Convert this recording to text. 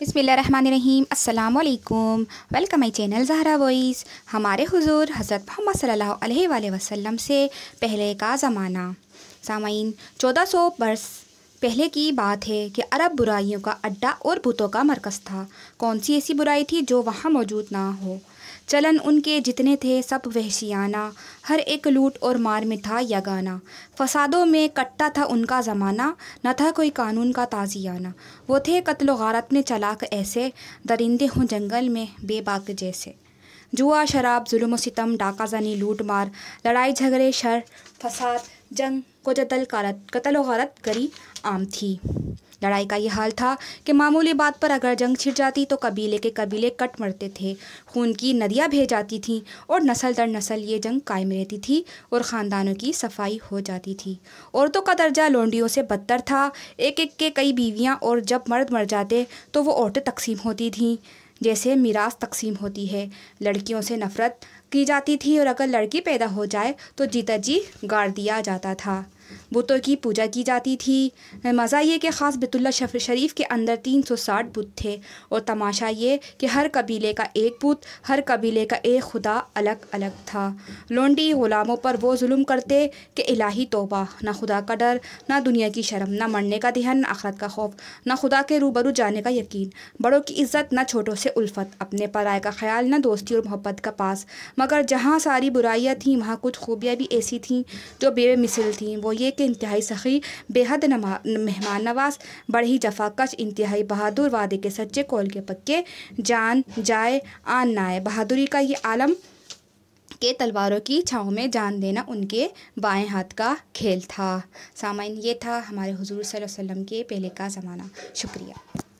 बिसमीम् अल्लाम welcome my channel Zahra voice हमारे हुजूर हज़रत मोहम्मद सल्लल्लाहु अलैहि वसल्लम से पहले का ज़माना सामीन चौदह सौ बरस पहले की बात है कि अरब बुराइयों का अड्डा और बुतों का मरकज़ था कौन सी ऐसी बुराई थी जो वहाँ मौजूद ना हो चलन उनके जितने थे सब वहशियाना हर एक लूट और मार में था यगाना फसादों में कट्टा था उनका ज़माना न था कोई कानून का ताज़ियाना वो थे कत्ल गारत में चलाक ऐसे दरिंदे हों जंगल में बेबाक जैसे जुआ शराब जुल्म सितम डाका जनी लूट मार लड़ाई झगड़े शर फसाद जंग कोजतल कतल वारत गरी आम थी लड़ाई का ये हाल था कि मामूली बात पर अगर जंग छिड़ जाती तो कबीले के कबीले कट मरते थे खून की नदियाँ भेज जाती थीं और नस्ल दर नस्ल ये जंग कायम रहती थी और ख़ानदानों की सफाई हो जाती थी औरतों का दर्जा लोंडियों से बदतर था एक एक के कई बीवियाँ और जब मर्द मर जाते तो वो औरतें तकसीम होती थीं जैसे मीरास तकसीम होती है लड़कियों से नफ़रत की जाती थी और अगर लड़की पैदा हो जाए तो जीता जी गाड़ दिया जाता था बुतों की पूजा की जाती थी मज़ा ये कि ख़ास बतुल्ला शरीफ के अंदर 360 बुत थे और तमाशा ये कि हर कबीले का एक बुत हर कबीले का एक खुदा अलग अलग था लोंडी ग़ुलामों पर वो जुल्म करते कि इलाही तोबा ना खुदा का डर ना दुनिया की शर्म ना मरने का ध्यान ना आखरत का खौफ ना खुदा के रूबरू जाने का यकीन बड़ों की इज्जत ना छोटों से उल्फत अपने पराए का ख्याल ना दोस्ती और मोहब्बत का पास मगर जहाँ सारी बुराइयाँ थीं वहाँ कुछ खूबियाँ भी ऐसी थीं जो बेमिसल थीं वो ये कि इंतहाई सखी बेहद मेहमान नवाज ही जफाकश इंतहाई बहादुर वादे के सच्चे कौल के पक्के जान जाए आन ना आए बहादुरी का ये आलम के तलवारों की छाँव में जान देना उनके बाएं हाथ का खेल था सामान ये था हमारे हुजूर सल्लल्लाहु अलैहि वसल्लम के पहले का ज़माना शुक्रिया